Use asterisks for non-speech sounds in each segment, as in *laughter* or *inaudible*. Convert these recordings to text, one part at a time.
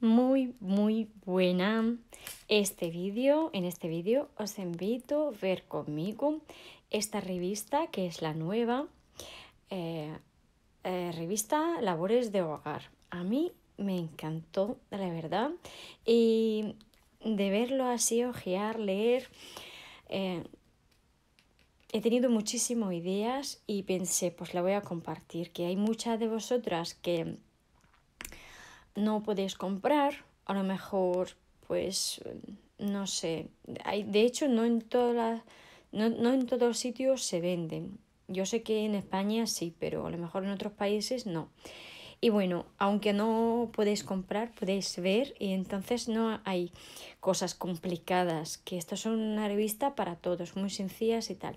muy muy buena este vídeo en este vídeo os invito a ver conmigo esta revista que es la nueva eh, eh, revista labores de hogar a mí me encantó la verdad y de verlo así ojear leer eh, he tenido muchísimas ideas y pensé pues la voy a compartir que hay muchas de vosotras que no podéis comprar, a lo mejor, pues, no sé, hay, de hecho no en, no, en todos los sitios se venden. Yo sé que en España sí, pero a lo mejor en otros países no. Y bueno, aunque no podéis comprar, podéis ver y entonces no hay cosas complicadas, que esto es una revista para todos, muy sencillas y tal.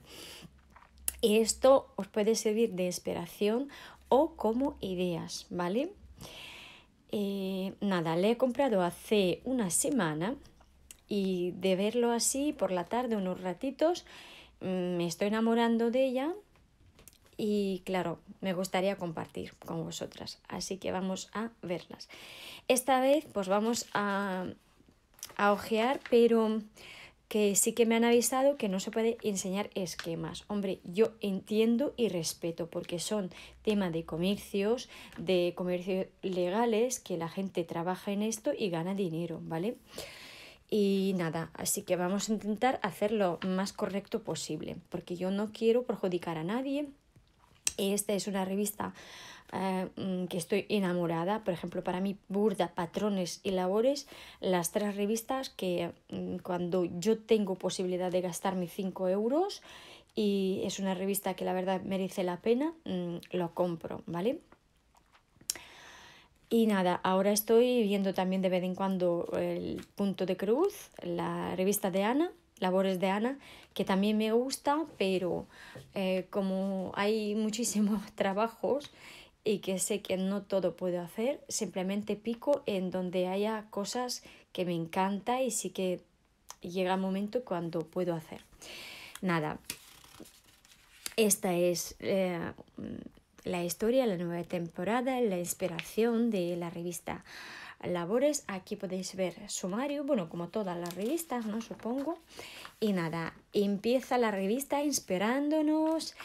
Y esto os puede servir de inspiración o como ideas, ¿vale? Eh, nada, le he comprado hace una semana y de verlo así por la tarde unos ratitos mm, me estoy enamorando de ella y claro, me gustaría compartir con vosotras. Así que vamos a verlas. Esta vez pues vamos a, a ojear, pero que sí que me han avisado que no se puede enseñar esquemas. Hombre, yo entiendo y respeto porque son tema de comercios, de comercios legales, que la gente trabaja en esto y gana dinero, ¿vale? Y nada, así que vamos a intentar hacer lo más correcto posible, porque yo no quiero perjudicar a nadie. Esta es una revista eh, mm, que estoy enamorada, por ejemplo, para mí Burda, Patrones y Labores, las tres revistas que mm, cuando yo tengo posibilidad de gastarme 5 euros y es una revista que la verdad merece la pena, mm, lo compro, ¿vale? Y nada, ahora estoy viendo también de vez en cuando el Punto de Cruz, la revista de Ana, Labores de Ana, que también me gusta, pero eh, como hay muchísimos *laughs* trabajos, y que sé que no todo puedo hacer, simplemente pico en donde haya cosas que me encanta y sí que llega el momento cuando puedo hacer. Nada, esta es eh, la historia, la nueva temporada, la inspiración de la revista Labores. Aquí podéis ver sumario, bueno, como todas las revistas, ¿no? Supongo. Y nada, empieza la revista inspirándonos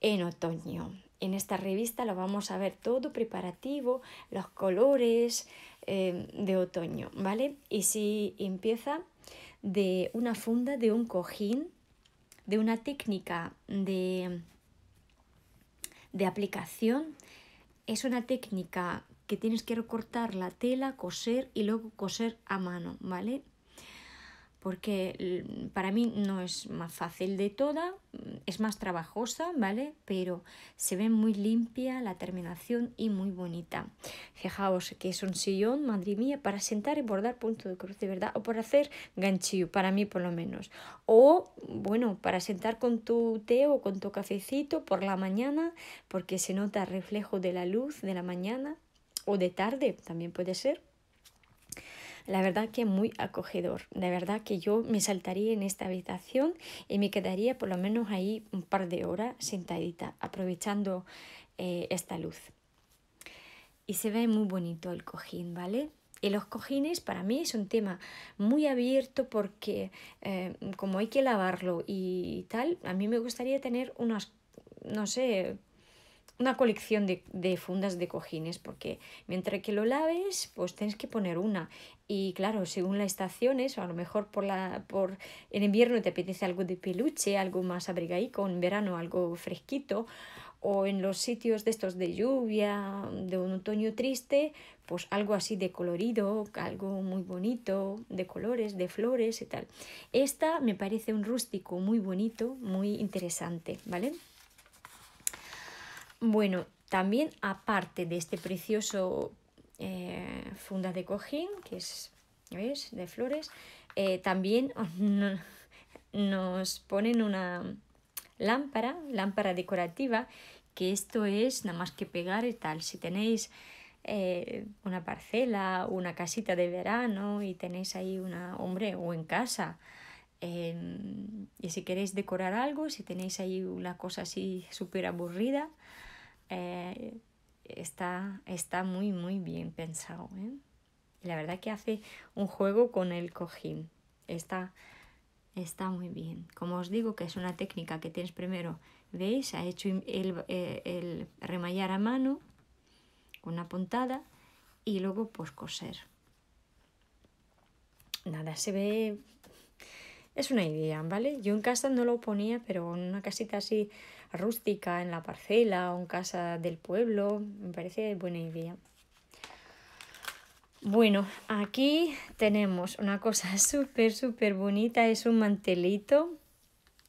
en otoño. En esta revista lo vamos a ver todo preparativo, los colores eh, de otoño, ¿vale? Y si empieza de una funda, de un cojín, de una técnica de, de aplicación, es una técnica que tienes que recortar la tela, coser y luego coser a mano, ¿vale? porque mm, para mí no es más fácil de toda, mm, es más trabajosa, ¿vale? Pero se ve muy limpia la terminación y muy bonita. Fijaos que es un sillón, madre mía, para sentar y bordar punto de cruz, de verdad, o para hacer ganchillo, para mí por lo menos. O, bueno, para sentar con tu té o con tu cafecito por la mañana, porque se nota el reflejo de la luz de la mañana o de tarde, también puede ser la verdad que es muy acogedor. De verdad que yo me saltaría en esta habitación y me quedaría por lo menos ahí un par de horas sentadita, aprovechando eh, esta luz. Y se ve muy bonito el cojín, ¿vale? Y los cojines para mí es un tema muy abierto porque eh, como hay que lavarlo y tal, a mí me gustaría tener unas, no sé, una colección de, fundas de cojines, porque mientras que lo laves, pues tienes que poner una. Y claro, según las estaciones, o a lo mejor por la, por, en invierno te apetece algo de peluche, algo más abrigaico, en verano algo fresquito, o en los sitios de estos de lluvia, de un otoño triste, pues algo así de colorido, algo muy bonito, de colores, de flores y tal. Esta me parece un rústico muy bonito, muy interesante, ¿vale? Bueno, también aparte de este precioso eh, funda de cojín, que es, ¿ves? De flores, eh, también *laughs* nos ponen una lámpara, lámpara decorativa, que esto es nada más que pegar y tal. Si tenéis eh, una parcela, una casita de verano y tenéis ahí una, hombre, o en casa, em, y si queréis decorar algo, si tenéis ahí una cosa así súper aburrida, eh, está, está muy, muy bien pensado. ¿eh? La verdad que hace un juego con el cojín. Está, está muy bien. Como os digo, que es una técnica que tienes primero, ¿veis? Ha hecho el, eh, el, remallar a mano con una puntada y luego pues coser. Nada, se ve... Es una idea, ¿vale? Yo en casa no lo ponía, pero en una casita así rústica en la parcela o en casa del pueblo. Me parece buena idea. Bueno, aquí tenemos una cosa *laughs* súper, súper bonita. Es un mantelito,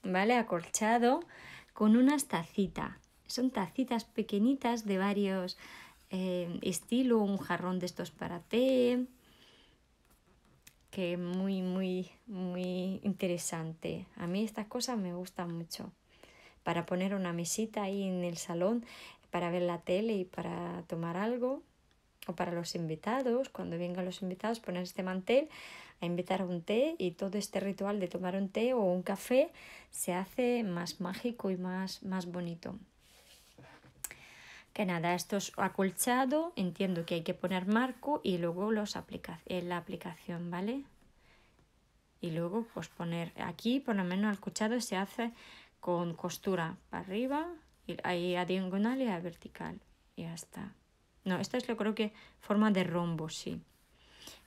¿vale? Acorchado con unas tacitas. Son tacitas pequeñitas de varios eh, estilos. Un jarrón de estos para té. Que muy, muy, muy interesante. A mí estas cosas me gustan mucho para poner una mesita ahí en el salón para ver la tele y para tomar algo, o para los invitados, cuando vengan los invitados, poner este mantel a invitar a un té y todo este ritual de tomar un té o un café se hace más mágico y más, más bonito. Que nada, esto es acolchado, entiendo que hay que poner marco y luego los aplica en eh, la aplicación, ¿vale? Y luego pues poner aquí, por lo menos el cuchado, se hace con costura para arriba, y ahí a diagonal y a vertical. Y ya está. No, esta es lo creo que forma de rombo, sí.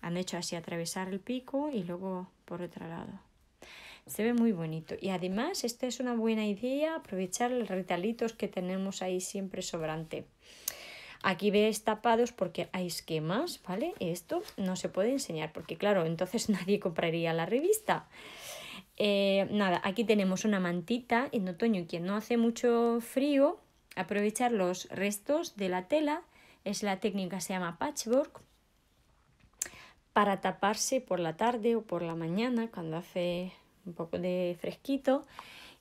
Han hecho así atravesar el pico y luego por otro lado. Se ve muy bonito. Y además, esta es una buena idea, aprovechar los retalitos que tenemos ahí siempre sobrante. Aquí veis tapados porque hay esquemas, ¿vale? Esto no se puede enseñar porque, claro, entonces *laughs* nadie compraría la revista. Eh, nada, aquí tenemos una mantita en otoño, quien no hace mucho frío, aprovechar los restos de la tela, es la técnica se llama patchwork, para taparse por la tarde o por la mañana cuando hace un poco de fresquito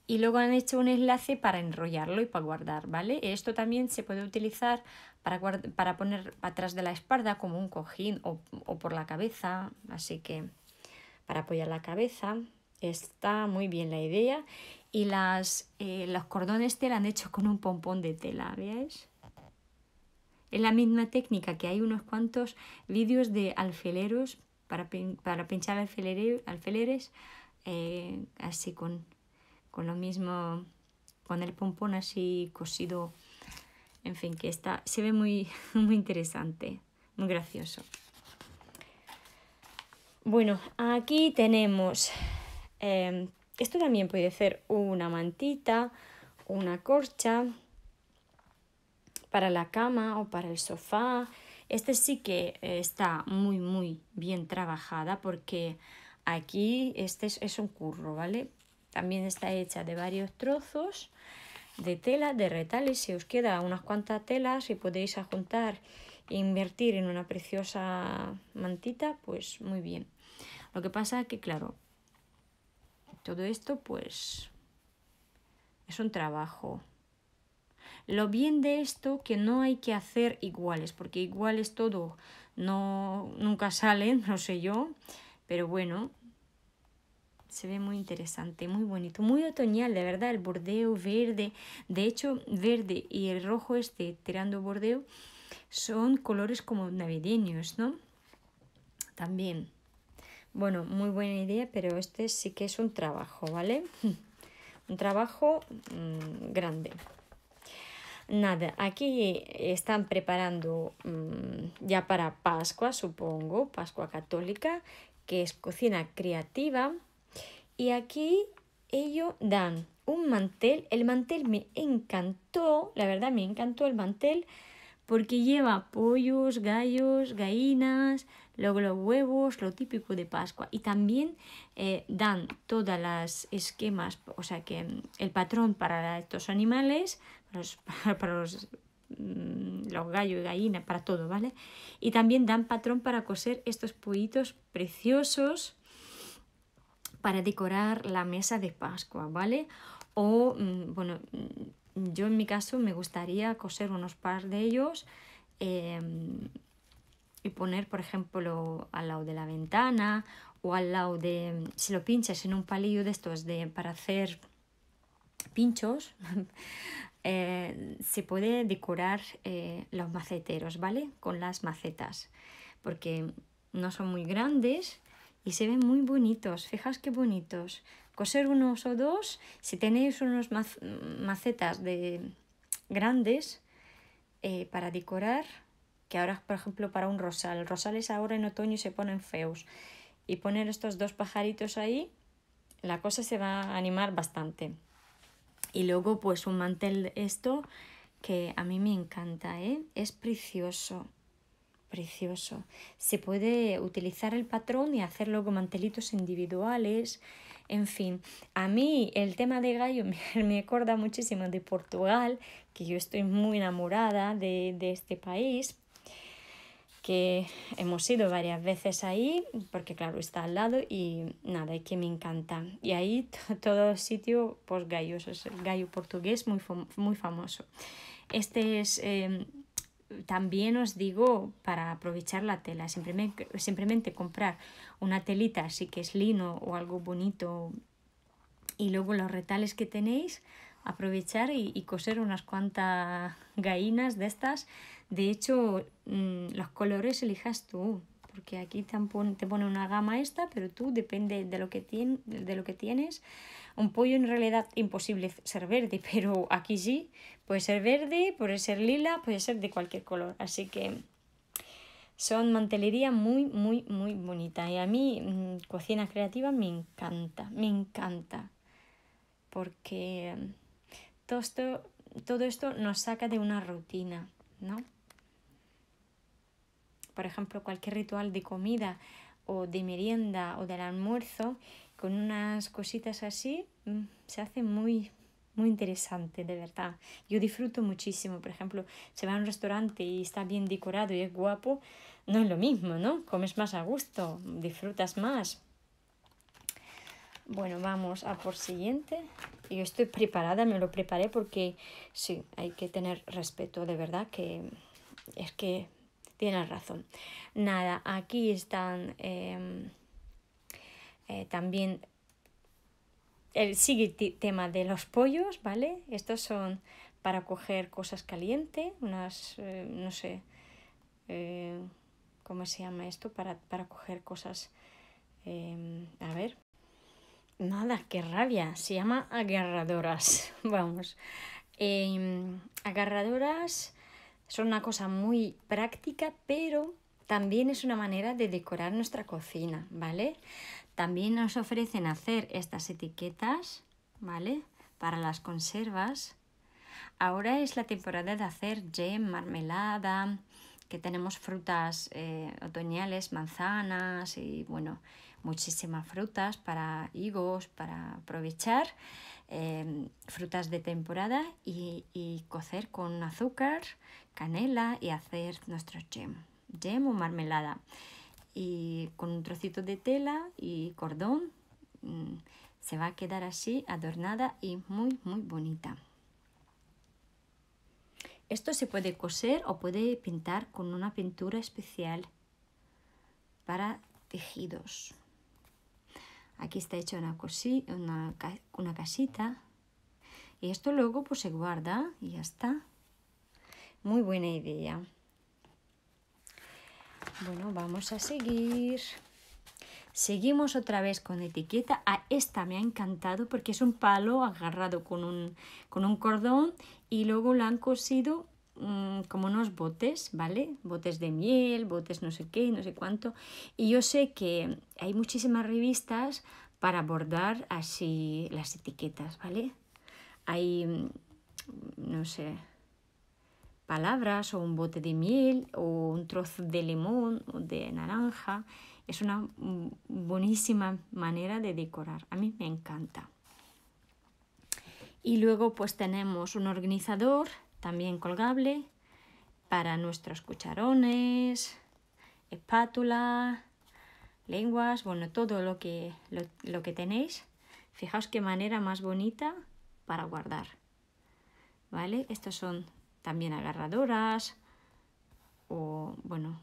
y luego han hecho un enlace para enrollarlo y para guardar, ¿vale? Esto también se puede utilizar para, poner atrás de la espalda como un cojín o por la cabeza, así que para apoyar la cabeza, Está muy bien la idea. Y las, eh, los cordones te la han hecho con un pompón de tela, ¿veáis? Es la misma técnica que hay unos cuantos vídeos de alfileros para, para pinchar alfileres eh, así con, con lo mismo, con el pompón así cosido. En fin, que está, se ve muy, *laughs* muy interesante, muy gracioso. Bueno, aquí tenemos Em, esto también puede ser una mantita, una corcha para la cama o para el sofá. Este sí que eh, está muy, muy bien trabajada porque aquí este es, un curro, ¿vale? También está hecha de varios trozos de tela, de retales. Si os queda unas cuantas telas y podéis juntar e invertir en una preciosa mantita, pues muy bien. Lo que pasa que, claro, todo esto pues es un trabajo. Lo bien de esto que no hay que hacer iguales, porque iguales todo no nunca salen, *laughs* no sé yo, pero bueno, se ve muy interesante, muy bonito, muy otoñal, de verdad, el bordeo verde, de hecho, verde y el rojo este tirando bordeo son colores como navideños, ¿no? También bueno, muy buena idea, pero este sí que es un trabajo, ¿vale? *laughs* un trabajo mm, grande. Nada, aquí están preparando mm, ya para Pascua, supongo, Pascua Católica, que es cocina creativa. Y aquí ellos dan un mantel. El mantel me encantó, la verdad me encantó el mantel, porque lleva pollos, gallos, gallinas, luego los huevos, lo típico de Pascua. Y también eh, dan todas las esquemas, o sea que mm, el patrón para estos animales, para los, *laughs* los, mm, gallos y gallinas, para todo, ¿vale? Y también dan patrón para coser estos pollitos preciosos para decorar la mesa de Pascua, ¿vale? O, mm, bueno, yo en mi caso me gustaría coser unos par de ellos. Em, y poner, por ejemplo, al lado de la ventana o al lado de, si lo pinchas en un palillo de estos de, para hacer pinchos, *laughs* eh, se puede decorar eh, los maceteros, ¿vale? Con las macetas, porque no son muy grandes y se ven muy bonitos, fijas qué bonitos. Coser unos o dos, si tenéis unos macetas de grandes eh, para decorar, que ahora, por ejemplo, para un rosal. Rosales ahora en otoño se ponen feos. Y poner estos dos pajaritos ahí, la cosa se va a animar bastante. Y luego, pues un mantel esto que a mí me encanta, ¿eh? Es precioso, precioso. Se puede utilizar el patrón y hacer luego mantelitos individuales. En fin, a mí el tema de gallo *laughs* me, acorda muchísimo de Portugal, que yo estoy muy enamorada de, de este país que hemos ido varias veces ahí, porque claro, está al lado y nada, es que me encanta. Y ahí todo sitio, pues gallos, es el gallo portugués muy, muy famoso. Este es... Em, también os digo para aprovechar la tela, simplemente, simplemente comprar una telita, así que es lino o algo bonito, y luego los retales que tenéis, aprovechar y, y coser unas cuantas gallinas de estas de hecho, mm, los colores elijas tú, porque aquí te pone una gama esta, pero tú depende de lo que, de lo que tienes. Un pollo en realidad imposible ser verde, *laughs* pero aquí sí, puede ser verde, puede ser lila, puede ser de cualquier color. Así que son mantelería muy, muy, muy bonita. Y a mí mm, cocina creativa me encanta, me encanta, porque mm, todo esto, todo esto nos saca de una rutina, ¿no? por ejemplo, cualquier ritual de comida o de merienda o del almuerzo, con unas cositas así, mm, se hace muy, muy interesante, de verdad. Yo disfruto muchísimo, por ejemplo, se va a un restaurante y está bien decorado y es guapo, no es lo mismo, ¿no? Comes más a gusto, disfrutas más. Bueno, vamos a por siguiente. Yo estoy preparada, me lo preparé porque sí, hay que tener respeto, de verdad, que es que tienes razón. Nada, aquí están em, eh, también el siguiente tema de los pollos, ¿vale? Estos son para coger cosas calientes, unas, eh, no sé, eh, ¿cómo se llama esto? Para, coger cosas, em, a ver, Nada, qué rabia. Se llama agarradoras. *laughs* Vamos. Em, agarradoras son una cosa muy práctica, pero también es una manera de decorar nuestra cocina, ¿vale? También nos ofrecen hacer estas etiquetas, ¿vale? Para las conservas. Ahora es la temporada de hacer gem, marmelada, que tenemos frutas eh, otoñales, manzanas y bueno, muchísimas frutas para higos, para aprovechar, em, frutas de temporada y, cocer con azúcar, canela y hacer nuestro gem, gem o marmelada. Y con un trocito de tela y cordón mm, se va a quedar así adornada y muy muy bonita. Esto se puede coser o puede pintar con una pintura especial para tejidos. Aquí está hecha una, una, casita. Y esto luego pues se guarda y ya está. Muy buena idea. Bueno, vamos a seguir. Seguimos otra vez con etiqueta. A esta me ha encantado porque es un palo agarrado con un, con un cordón y luego lo han cosido Mm, como unos botes, ¿vale? Botes de miel, botes no sé qué, no sé cuánto. Y yo sé que hay muchísimas revistas para bordar así las etiquetas, ¿vale? Hay, mm, no sé, palabras o un bote de miel o un trozo de limón o de naranja. Es una mm, buenísima manera de decorar. A mí me encanta. Y luego pues tenemos un organizador también colgable para nuestros cucharones, espátula, lenguas, bueno, todo lo que, lo, que tenéis. Fijaos qué manera más bonita para guardar. ¿Vale? Estos son también agarradoras o, bueno,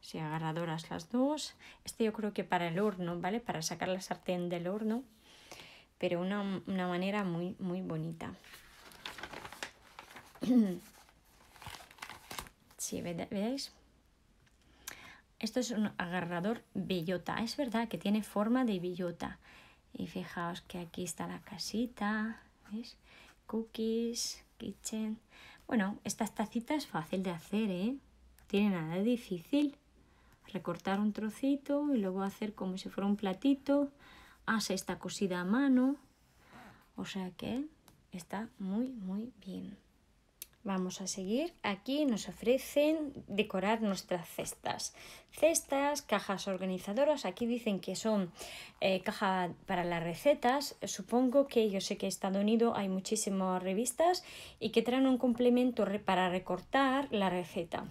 si agarradoras las dos. Este yo creo que para el horno, ¿vale? Para sacar la sartén del horno, pero una, una manera muy, muy bonita. *coughs* sí, ¿veis? Esto es un agarrador bellota. Es verdad que tiene forma de bellota. Y fijaos que aquí está la casita, ¿veis? Cookies, kitchen. Bueno, estas tacitas es fácil de hacer, ¿eh? No tiene nada de difícil. Recortar un trocito y luego hacer como si fuera un platito. Hace ah, esta cosida a mano. O sea que está muy, muy bien. Vamos a seguir. Aquí nos ofrecen decorar nuestras cestas. Cestas, cajas organizadoras. Aquí dicen que son cajas eh, caja para las recetas. Supongo que yo sé que en Estados Unidos hay muchísimas revistas y que traen un complemento para recortar la receta.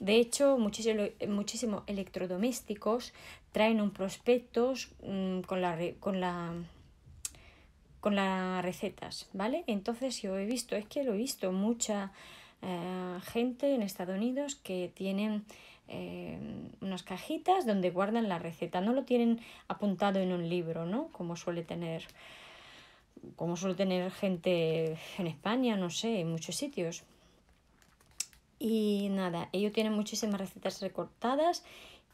De hecho, muchísimos electrodomésticos traen un prospectos mm, con la... Con la con las recetas, ¿vale? Entonces yo he visto, es que lo he visto, mucha eh, gente en Estados Unidos que tienen eh, unas cajitas donde guardan la receta, no lo tienen apuntado en un libro, ¿no? Como suele tener como suele tener gente en España, no sé, en muchos sitios. Y nada, ellos tienen muchísimas recetas recortadas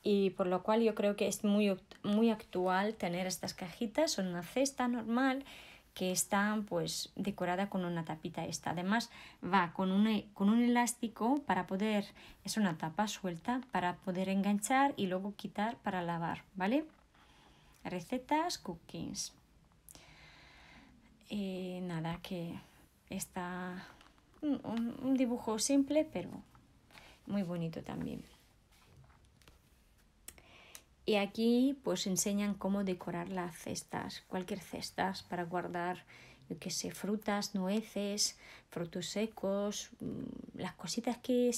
y por lo cual yo creo que es muy, muy actual tener estas cajitas, son una cesta normal que está pues decorada con una tapita esta. Además va con un, e, con un elástico para poder, es una tapa suelta para poder enganchar y luego quitar para lavar, ¿vale? Recetas, cookings. Eh, nada, que está un dibujo simple pero muy bonito también. Y aquí pues enseñan cómo decorar las cestas, cualquier cestas para guardar, yo qué sé, frutas, nueces, frutos secos, mm, las cositas que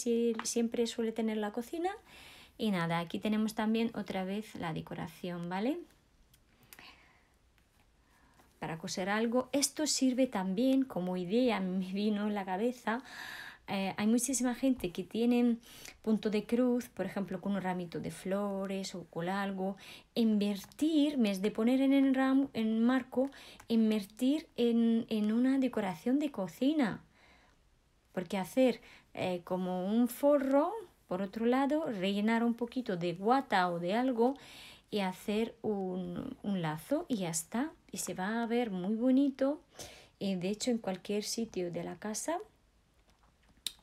siempre suele tener la cocina. Y nada, aquí tenemos también otra vez la decoración, ¿vale? Para coser algo. Esto sirve también como idea, *laughs* me vino en la cabeza, eh, hay muchísima gente que tiene punto de cruz, por ejemplo, con un ramito de flores o con algo. Invertir, en vez de poner en el en marco, invertir en, una decoración de cocina. Porque hacer eh, como un forro, por otro lado, rellenar un poquito de guata o de algo y hacer un, lazo y ya está. Y se va a ver muy bonito. de hecho, en cualquier sitio de la casa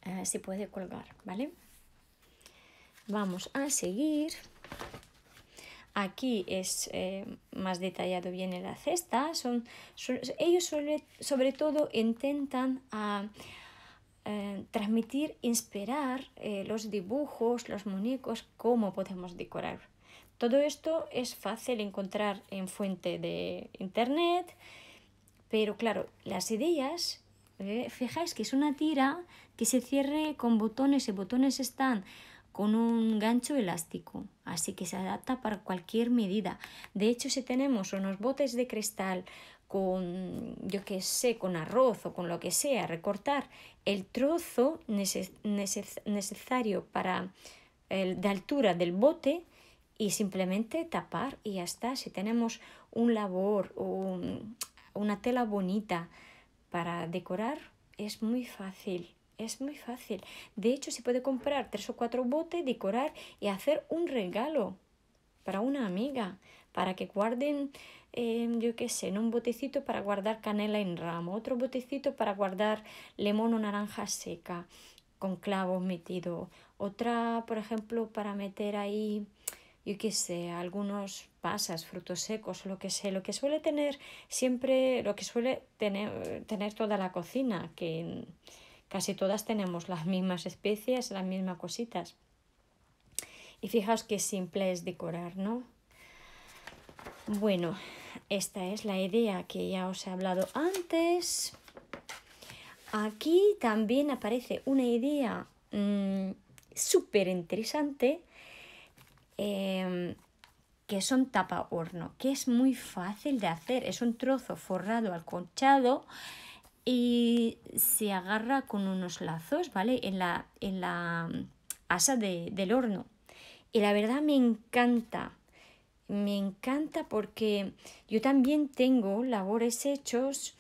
eh, se puede colgar, ¿vale? Vamos a seguir. Aquí es eh, más detallado viene la cesta. Son, ellos sobre, todo intentan ah, eh, transmitir, inspirar los dibujos, los muñecos, cómo podemos decorar. Todo esto es fácil encontrar en fuente de internet, pero claro, las ideas eh, fijáis que es una tira que se cierre con botones y botones están con un gancho elástico, así que se adapta para cualquier medida. De hecho, si tenemos unos botes de cristal con, yo qué sé, con arroz o con lo que sea, recortar el trozo necesario para el, de altura del bote y simplemente tapar y ya está. Si tenemos un labor o una tela bonita, para decorar es muy fácil. Es muy fácil. De hecho, se puede comprar tres o cuatro botes, decorar y hacer un regalo para una amiga, para que guarden, em, yo qué sé, en un botecito para guardar canela en ramo, otro botecito para guardar limón o naranja seca con clavos metido, otra, por ejemplo, para meter ahí yo qué sé, algunos pasas, frutos secos, lo que sé, lo que suele tener siempre, lo que suele tener, tener toda la cocina, que casi todas tenemos las mismas especies, las mismas cositas. Y fijaos qué simple es decorar, ¿no? Bueno, esta es la idea que ya os he hablado antes. Aquí también aparece una idea mm, súper interesante Em, que son tapa horno, que es muy fácil de hacer. Es un trozo forrado al conchado y se agarra con unos lazos, ¿vale? En la, en la mm, asa del horno. Y la verdad me encanta, me encanta porque yo también tengo labores hechos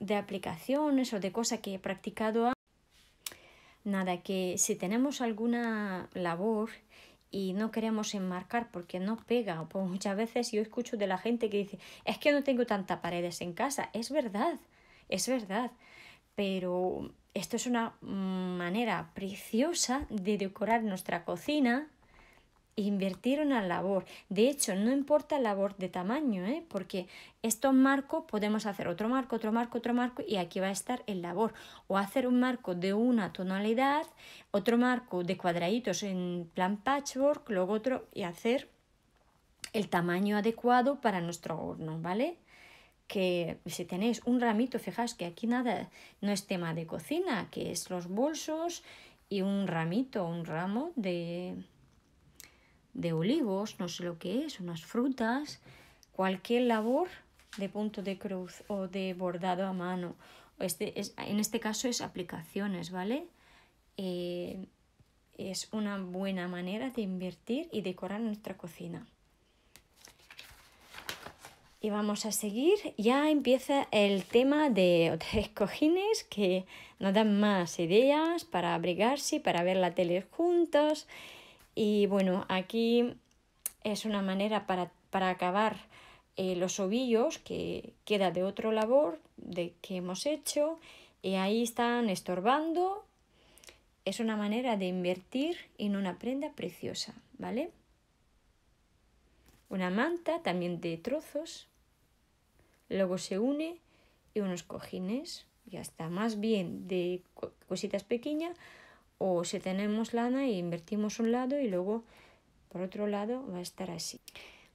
de aplicaciones o de cosas que he practicado. Nada, que si tenemos alguna labor y no queremos enmarcar porque no pega. Pues muchas veces yo escucho de la gente que dice, es que no tengo tantas paredes en casa. Es verdad, es verdad. Pero esto es una mm, manera preciosa de decorar nuestra cocina, invertir una labor. De hecho, no importa la labor de tamaño, ¿eh? porque estos marcos podemos hacer otro marco, otro marco, otro marco y aquí va a estar el labor. O hacer un marco de una tonalidad, otro marco de cuadraditos en plan patchwork, luego otro y hacer el tamaño adecuado para nuestro horno, ¿vale? que si tenéis un ramito, fijaos que aquí nada, no es tema de cocina, que es los bolsos y un ramito, un ramo de, de olivos, no sé lo que es, unas frutas, cualquier labor de punto de cruz o de bordado a mano. Este en este caso es aplicaciones, ¿vale? Eh, es una buena manera de invertir y decorar nuestra cocina. Y vamos a seguir. Ya empieza el tema de tres *laughs* cojines que nos dan más ideas para abrigarse, para ver la tele juntos y bueno, aquí es una manera para, acabar eh, los ovillos que queda de otro labor de que hemos hecho y ahí están estorbando. Es una manera de invertir en una prenda preciosa, ¿vale? Una manta también de trozos, luego se une y unos cojines, ya está, más bien de cositas pequeñas o si tenemos lana y e invertimos un lado y luego por otro lado va a estar así.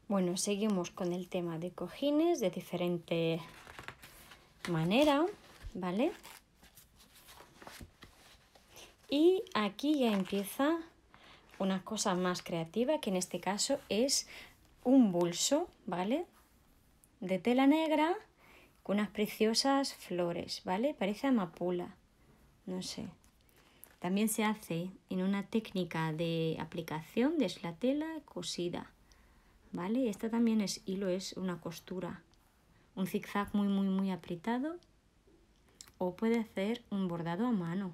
Bueno, seguimos con el tema de cojines de diferente manera, ¿vale? Y aquí ya empieza una cosa más creativa, que en este caso es un bolso, ¿vale? De tela negra con unas preciosas flores, ¿vale? Parece amapula no sé. También se hace en una técnica de aplicación de la tela cosida. ¿Vale? Esta también es hilo, es una costura. Un zigzag muy, muy, muy apretado. O puede hacer un bordado a mano.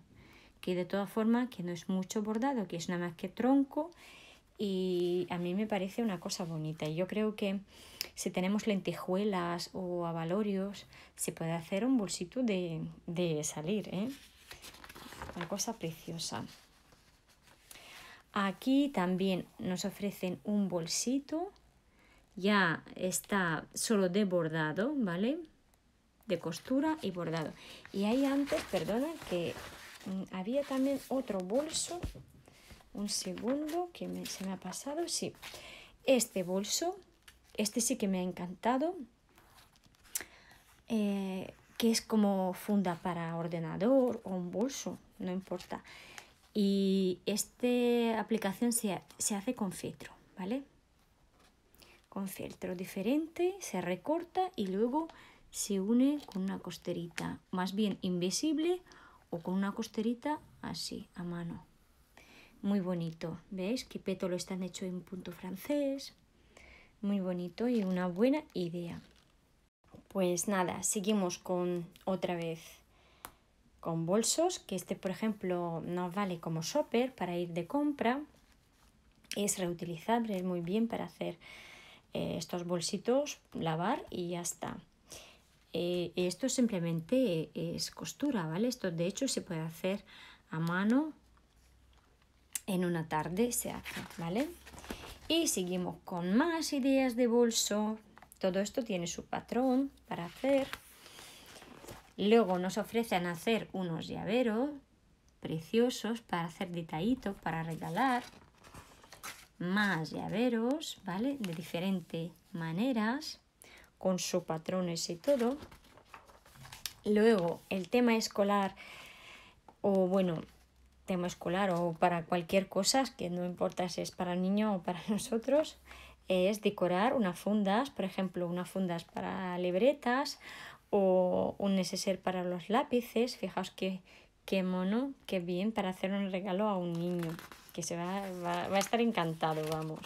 Que de todas formas, que no es mucho bordado, que es nada más que tronco. Y a mí me parece una cosa bonita. Y yo creo que si tenemos lentejuelas o avalorios se puede hacer un bolsito de, salir, ¿eh? cosa preciosa. Aquí también nos ofrecen un bolsito, ya está solo de bordado, ¿vale? De costura y bordado. Y ahí antes, perdona, que mm, había también otro bolso, un segundo, que se me ha pasado, sí. Este bolso, este sí que me ha encantado, eh, que es como funda para ordenador o un bolso, no importa. Y esta aplicación se, hace con filtro, ¿vale? Con filtro diferente, se recorta y luego se une con una costerita, más bien invisible o con una costerita así, a mano. Muy bonito, ¿veis? Que lo están hecho en punto francés. Muy bonito y una buena idea. Pues nada, seguimos con otra vez con bolsos, que este por ejemplo nos vale como shopper para ir de compra. Es reutilizable, es muy bien para hacer eh, estos bolsitos, lavar y ya está. Eh, esto simplemente eh, es costura, ¿vale? Esto de hecho se puede hacer a mano en una tarde, se hace, ¿vale? Y seguimos con más ideas de bolso. Todo esto tiene su patrón para hacer. Luego nos ofrecen hacer unos llaveros preciosos para hacer detallitos, para regalar. Más llaveros, ¿vale? De diferentes maneras, con sus patrones y todo. Luego, el tema escolar, o bueno, tema escolar o para cualquier cosa, que no importa si es para el niño o para *laughs* nosotros, es decorar unas fundas, por ejemplo, unas fundas para libretas o un neceser para los lápices. Fijaos que, qué mono, qué bien para hacer un regalo a un niño, que se va, a estar encantado, vamos.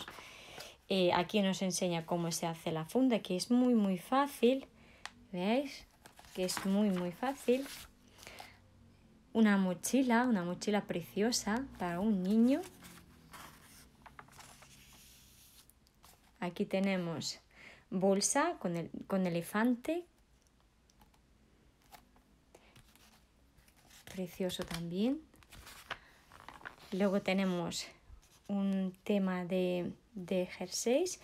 Eh, aquí nos enseña cómo se hace la funda, que es muy, muy fácil. ¿Veis? Que es muy, muy fácil. Una mochila, una mochila preciosa para un niño. Aquí tenemos bolsa con, el, con elefante, precioso también. Luego tenemos un tema de, de jerseys.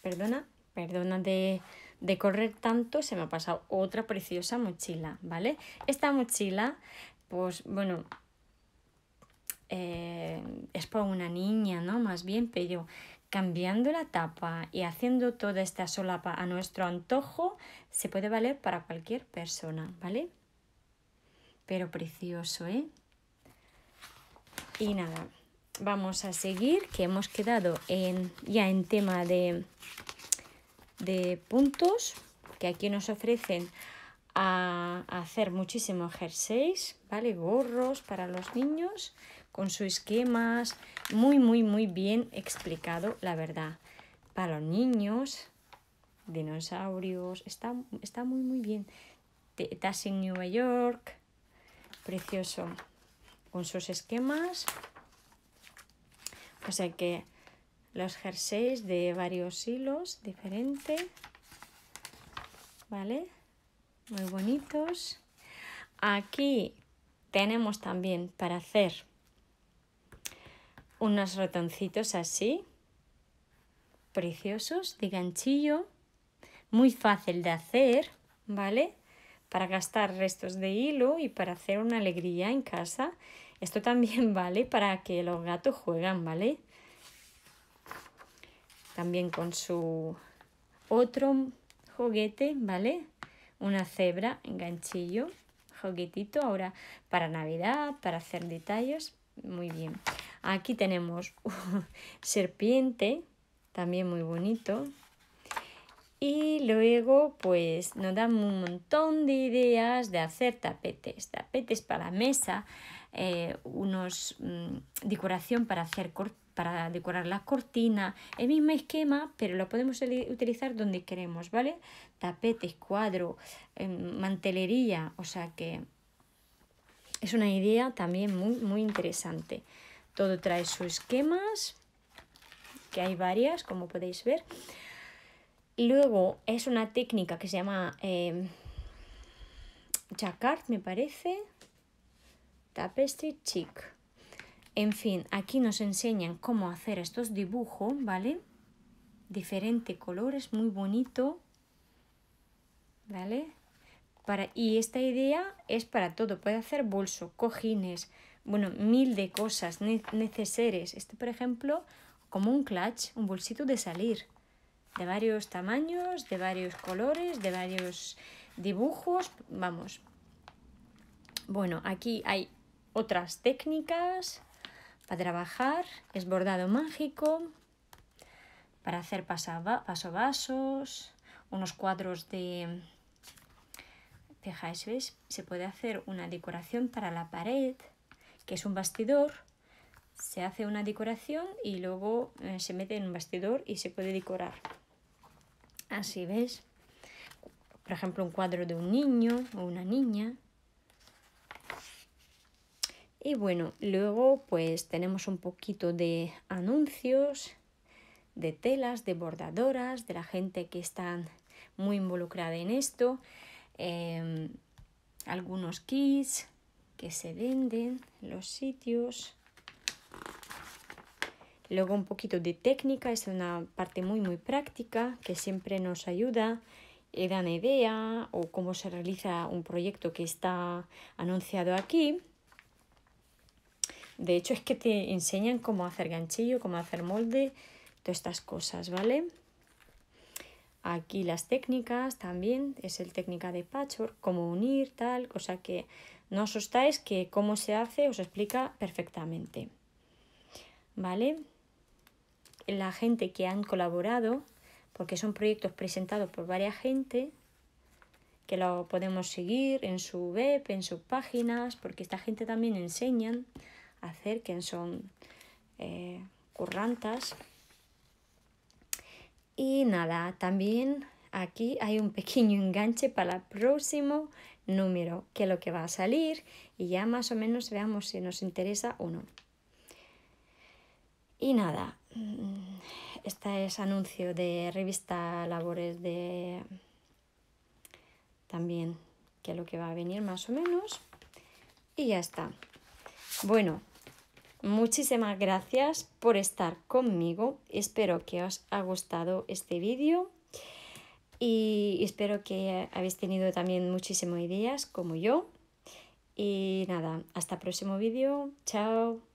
Perdona, perdona de, de correr tanto, se me ha pasado otra preciosa mochila, ¿vale? Esta mochila, pues bueno, eh, es para una niña, ¿no? Más bien, pero cambiando la tapa y haciendo toda esta solapa a nuestro antojo, se puede valer para cualquier persona, ¿vale? pero precioso, ¿eh? Y nada, vamos a seguir, que hemos quedado en, ya en tema de, de puntos, que aquí nos ofrecen a, hacer muchísimos jerseys, ¿vale? Gorros para los niños, con sus esquemas, muy, muy, muy bien explicado, la verdad. Para los niños, dinosaurios, está, muy, muy bien. Estás en Nueva York, Precioso. Con sus esquemas. O sea que los jerseys de varios hilos diferente, ¿Vale? Muy bonitos. Aquí tenemos también para hacer unos ratoncitos así, preciosos, de ganchillo, muy fácil de hacer, ¿vale? para gastar restos de hilo y para hacer una alegría en casa. Esto también *laughs* vale para que los gatos jueguen, ¿vale? También con su otro juguete, ¿vale? Una cebra en ganchillo, juguetito ahora para Navidad, para hacer detalles, muy bien. Aquí tenemos *laughs* un serpiente, también muy bonito, y luego pues nos dan un montón de ideas de hacer tapetes, tapetes para mesa, eh, unos mm, decoración para hacer para decorar la cortina, el mismo esquema, pero lo podemos utilizar donde queremos, ¿vale? Tapetes, cuadro, em, mantelería, o sea que es una idea también muy, muy interesante. Todo trae sus esquemas, que hay varias, como podéis ver. Luego es una técnica que se llama eh, em, jacquard, me parece. Tapestry chic. En fin, aquí nos enseñan cómo hacer estos dibujos, ¿vale? Diferente colores, muy bonito. ¿Vale? Para, y esta idea es para todo. Puede hacer bolso, cojines, bueno, mil de cosas necesarias, Este, por ejemplo, como un clutch, un bolsito de salir de varios tamaños, de varios colores, de varios dibujos, vamos. Bueno, aquí hay otras técnicas para trabajar, es bordado mágico, para hacer pasovasos, unos cuadros de... Se puede hacer una decoración para la pared, que es un bastidor, se hace una decoración y luego eh, se mete en un bastidor y se puede decorar. Así ves. Por ejemplo, un cuadro de un niño o una niña. Y bueno, luego pues tenemos un poquito de anuncios, de telas, de bordadoras, de la gente que está muy involucrada en esto. Em, algunos kits que se venden en los sitios. Luego un poquito de técnica, es una parte muy muy práctica que siempre nos ayuda y eh, da una idea o cómo se realiza un proyecto que está anunciado aquí. De hecho es que te enseñan cómo hacer ganchillo, cómo hacer molde, todas estas cosas, ¿vale? Aquí las técnicas también, es el técnica de patchwork, cómo unir, tal, cosa que no os asustáis que cómo se hace os explica perfectamente. ¿Vale? la gente que han colaborado, porque son proyectos presentados por varias gente, que lo podemos seguir en su web, en sus páginas, porque esta gente también enseñan a hacer, que son eh, currantas. Y nada, también aquí hay un pequeño enganche para el próximo número, que es lo que va a salir, y ya más o menos veamos si nos interesa o no. Y nada, mm, este es anuncio de revista Labores de también, que es lo que va a venir más o menos. Y ya está. Bueno, muchísimas gracias por estar conmigo. Espero que os ha gustado este vídeo y espero que habéis tenido también muchísimas ideas como yo. Y nada, hasta el próximo vídeo. Chao.